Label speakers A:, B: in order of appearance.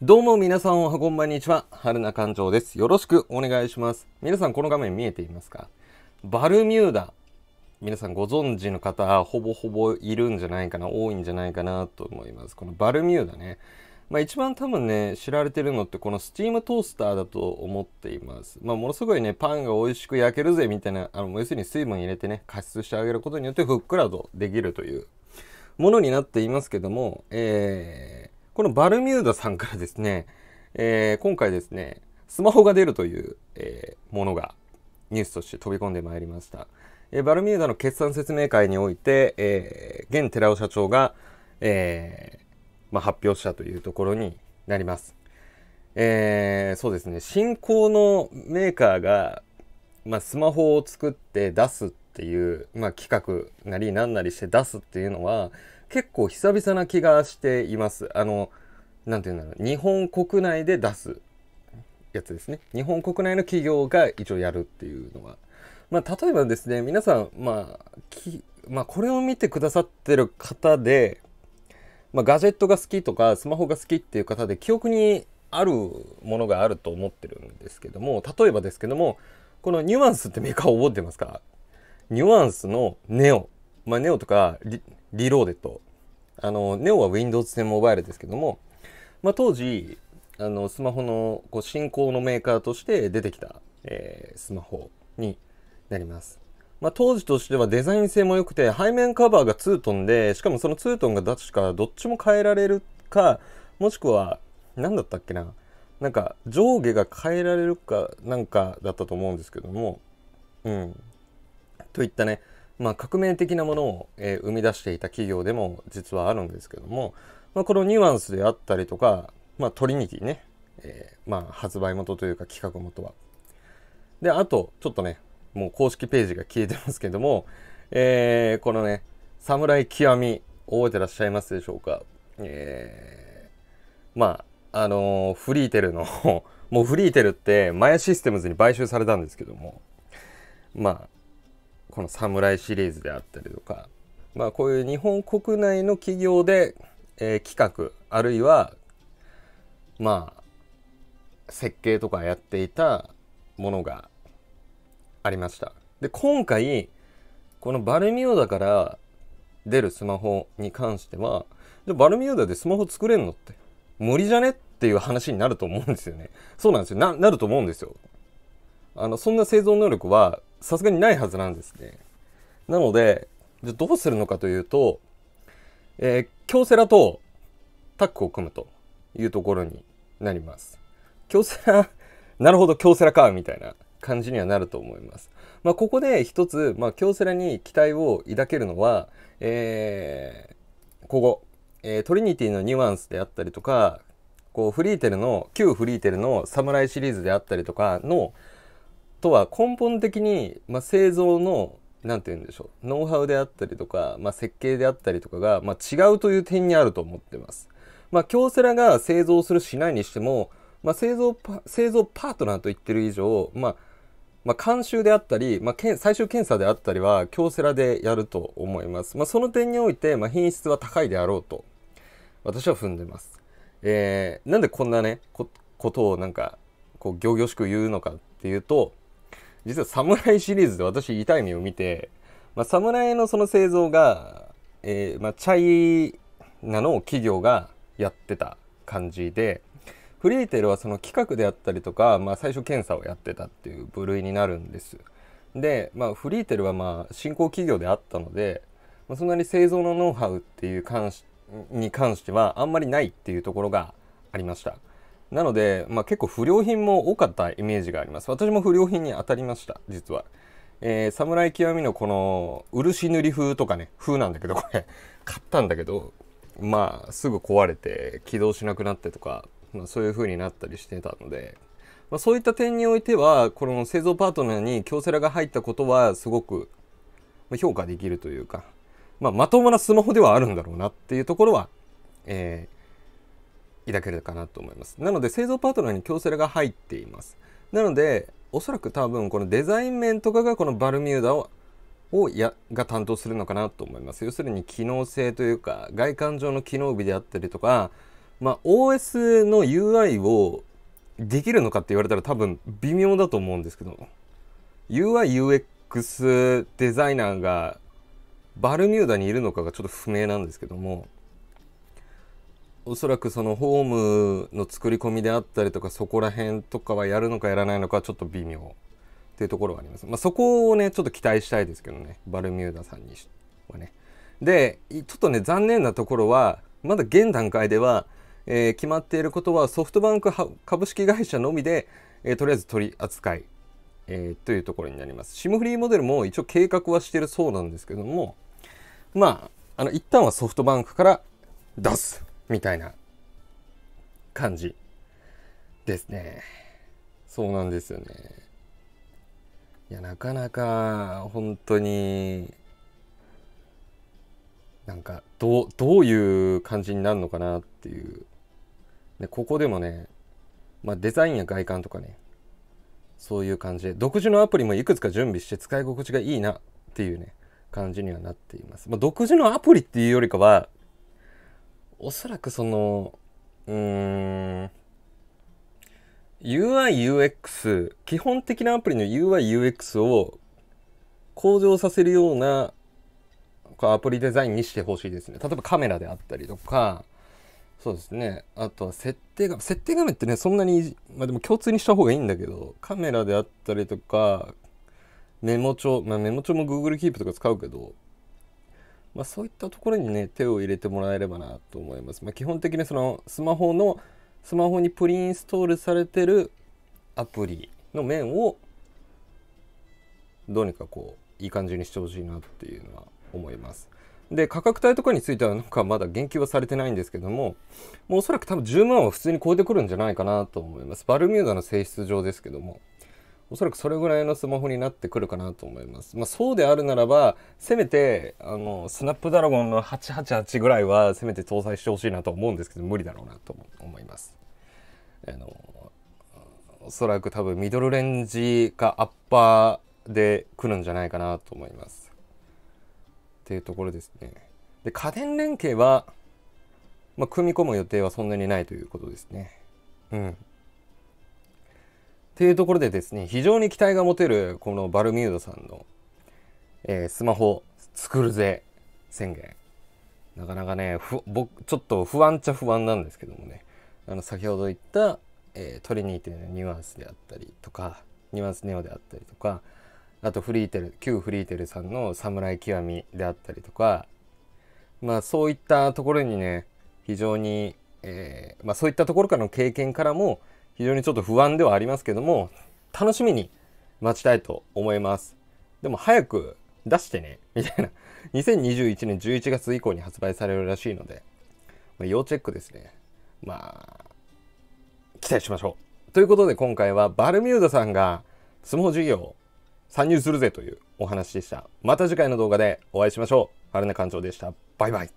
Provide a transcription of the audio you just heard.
A: どうも皆さんおはこんばんにちは。春名館長です。よろしくお願いします。皆さんこの画面見えていますかバルミューダ。皆さんご存知の方、ほぼほぼいるんじゃないかな、多いんじゃないかなと思います。このバルミューダね。まあ一番多分ね、知られてるのってこのスチームトースターだと思っています。まあものすごいね、パンが美味しく焼けるぜみたいな、あの、要するに水分入れてね、加湿してあげることによってふっくらとできるというものになっていますけども、えー、このバルミューダさんからですね、えー、今回ですね、スマホが出るという、えー、ものがニュースとして飛び込んでまいりました。えー、バルミューダの決算説明会において、えー、現寺尾社長が、えーまあ、発表したというところになります。えー、そうですね、新興のメーカーが、まあ、スマホを作って出すっていう、まあ、企画なりなんなりして出すっていうのは、結構久々な気がしています。あの、なんていうんだろう、日本国内で出すやつですね。日本国内の企業が一応やるっていうのは。まあ、例えばですね、皆さん、まあ、きまあ、これを見てくださってる方で、まあ、ガジェットが好きとか、スマホが好きっていう方で、記憶にあるものがあると思ってるんですけども、例えばですけども、このニュアンスってメーカー覚えてますかニュアンスのネオ。まあ、ネオとかリ、リローデット。あの、ネオは Windows 10モバイルですけども、まあ、当時、あの、スマホのこう新興のメーカーとして出てきた、えー、スマホになります。まあ、当時としてはデザイン性も良くて、背面カバーがツートンで、しかもそのツートンが確かどっちも変えられるか、もしくは、何だったっけな、なんか上下が変えられるかなんかだったと思うんですけども、うん。といったね、まあ、革命的なものを、えー、生み出していた企業でも実はあるんですけども、まあ、このニュアンスであったりとか、まあ、トリニティね、えー、まあ、発売元というか企画元は。で、あと、ちょっとね、もう公式ページが消えてますけども、えー、このね、侍極み、覚えてらっしゃいますでしょうか。えー、まあ、あのー、フリーテルのもうフリーテルって、マヤシステムズに買収されたんですけども、まあ、このイ」シリーズであったりとか、まあ、こういう日本国内の企業で、えー、企画あるいはまあ設計とかやっていたものがありましたで今回このバルミューダから出るスマホに関してはじゃバルミューダでスマホ作れんのって無理じゃねっていう話になると思うんですよねそうなんですよなると思うんですよあのそんな生存能力はさすがにないはずなんですね。なので、じゃどうするのかというと、えー、京セラとタッグを組むというところになります。京セラ、なるほど、京セラか、みたいな感じにはなると思います。まあ、ここで一つ、まあ、京セラに期待を抱けるのは、えー、ここ、えー、トリニティのニュアンスであったりとか、こう、フリーテルの、旧フリーテルのサムライシリーズであったりとかの、とは根本的に、まあ、製造の何て言うんでしょうノウハウであったりとか、まあ、設計であったりとかが、まあ、違うという点にあると思ってます。まあ、京セラが製造するしないにしても、まあ、製造製造パートナーと言ってる以上、まあまあ、監修であったり、まあ、けん最終検査であったりは京セラでやると思います。まあ、その点において、まあ、品質は高いであろうと私は踏んでます。えー、なんでこんなねことをなんかこう仰々しく言うのかっていうと実は侍シリーズで私痛い目を見て、まあ、侍のその製造が、えー、まあ、チャイナの企業がやってた感じで、フリーテルはその企画であったりとか、まあ、最初検査をやってたっていう部類になるんです。で、まあ、フリーテルはまあ新興企業であったので、まあ、そんなに製造のノウハウっていう関しに関してはあんまりないっていうところがありました。なので、まあ、結構不良品も多かったイメージがあります私も不良品に当たりました実は。えー、侍極みのこの漆塗り風とかね風なんだけどこれ買ったんだけどまあすぐ壊れて起動しなくなってとか、まあ、そういう風になったりしてたので、まあ、そういった点においてはこの製造パートナーに京セラが入ったことはすごく評価できるというか、まあ、まともなスマホではあるんだろうなっていうところは、えー、抱けるかなと思います。なので製造パートナーに強制が入っています。なので、おそらく多分このデザイン面とかがこのバルミューダををやが担当するのかなと思います。要するに機能性というか外観上の機能美であったりとか、まあ、OS の UI をできるのかって言われたら多分微妙だと思うんですけど UIUX デザイナーがバルミューダにいるのかがちょっと不明なんですけどもおそらくそのホームの作り込みであったりとかそこら辺とかはやるのかやらないのかちょっと微妙っていうところがあります。まあ、そこをねちょっと期待したいですけどねバルミューダさんにはね。でちょっとね残念なところはまだ現段階では、えー、決まっていることはソフトバンク株式会社のみで、えー、とりあえず取り扱い、えー、というところになります。SIM フリーモデルも一応計画はしてるそうなんですけどもまああの一旦はソフトバンクから出すみたいな感じですね。そうなんですよね。いや、なかなか本当に、なんか、どう、どういう感じになるのかなっていう。で、ここでもね、まあ、デザインや外観とかね、そういう感じで、独自のアプリもいくつか準備して使い心地がいいなっていうね、感じにはなっています。まあ、独自のアプリっていうよりかは、おそらくその、うーん、UI、UX、基本的なアプリの UI、UX を向上させるようなアプリデザインにしてほしいですね。例えばカメラであったりとか、そうですね。あとは設定画面。設定画面ってね、そんなに、まあでも共通にした方がいいんだけど、カメラであったりとか、メモ帳、まあメモ帳も Google キープとか使うけど、まあ、そういったところにね手を入れてもらえればなと思います、まあ、基本的にそのスマホのスマホにプリインストールされてるアプリの面をどうにかこういい感じにしてほしいなっていうのは思いますで価格帯とかについてはなんかまだ言及はされてないんですけどももうおそらく多分10万は普通に超えてくるんじゃないかなと思いますバルミューダの性質上ですけどもおそらくそれぐらいのスマホになってくるかなと思います。まあ、そうであるならば、せめて、あの、スナップドラゴンの888ぐらいは、せめて搭載してほしいなと思うんですけど、無理だろうなと思います。あの、おそらく多分ミドルレンジかアッパーで来るんじゃないかなと思います。っていうところですね。で、家電連携は、まあ、組み込む予定はそんなにないということですね。うん。っていうところでですね、非常に期待が持てる、このバルミュードさんの、えー、スマホ作るぜ宣言。なかなかね、ふ、僕、ちょっと不安っちゃ不安なんですけどもね、あの、先ほど言った、えー、トリニーティのニュアンスであったりとか、ニュアンスネオであったりとか、あとフリーテル、旧フリーテルさんの侍極みであったりとか、まあそういったところにね、非常に、えー、まあそういったところからの経験からも、非常にちょっと不安ではありますけども、楽しみに待ちたいと思います。でも早く出してね、みたいな。2021年11月以降に発売されるらしいので、まあ、要チェックですね。まあ、期待しましょう。ということで今回はバルミューダさんが相撲授事業参入するぜというお話でした。また次回の動画でお会いしましょう。春菜館長でした。バイバイ。